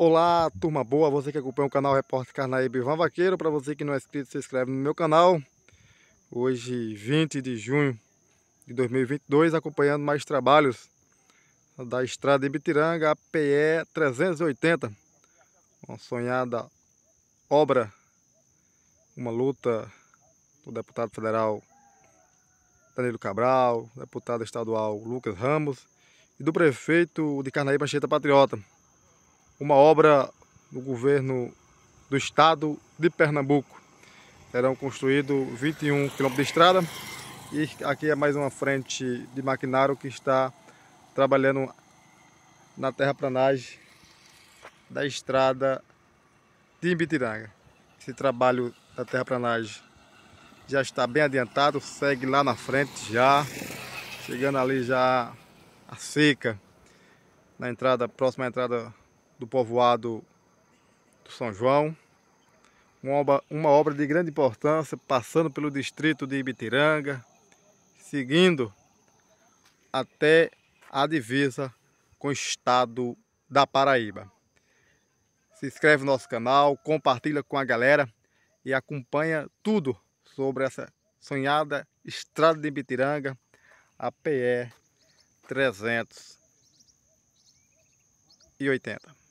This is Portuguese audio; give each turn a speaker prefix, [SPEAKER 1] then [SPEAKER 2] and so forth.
[SPEAKER 1] Olá, turma boa, você que acompanha o canal Repórter Carnaíba Ivan Vaqueiro, para você que não é inscrito, se inscreve no meu canal. Hoje, 20 de junho de 2022, acompanhando mais trabalhos da estrada de Bitiranga, PE 380. Uma sonhada obra, uma luta do deputado federal Danilo Cabral, deputado estadual Lucas Ramos e do prefeito de Carnaíba Cheita Patriota uma obra do governo do estado de Pernambuco. Serão construídos 21 quilômetros de estrada e aqui é mais uma frente de maquinário que está trabalhando na terraplanagem da estrada de Imbitiranga. Esse trabalho da terraplanagem já está bem adiantado, segue lá na frente já, chegando ali já a seca, na entrada, próxima à entrada do povoado do São João. Uma obra, uma obra de grande importância, passando pelo distrito de Ibitiranga, seguindo até a divisa com o estado da Paraíba. Se inscreve no nosso canal, compartilha com a galera e acompanha tudo sobre essa sonhada estrada de Ibitiranga, a PE 380.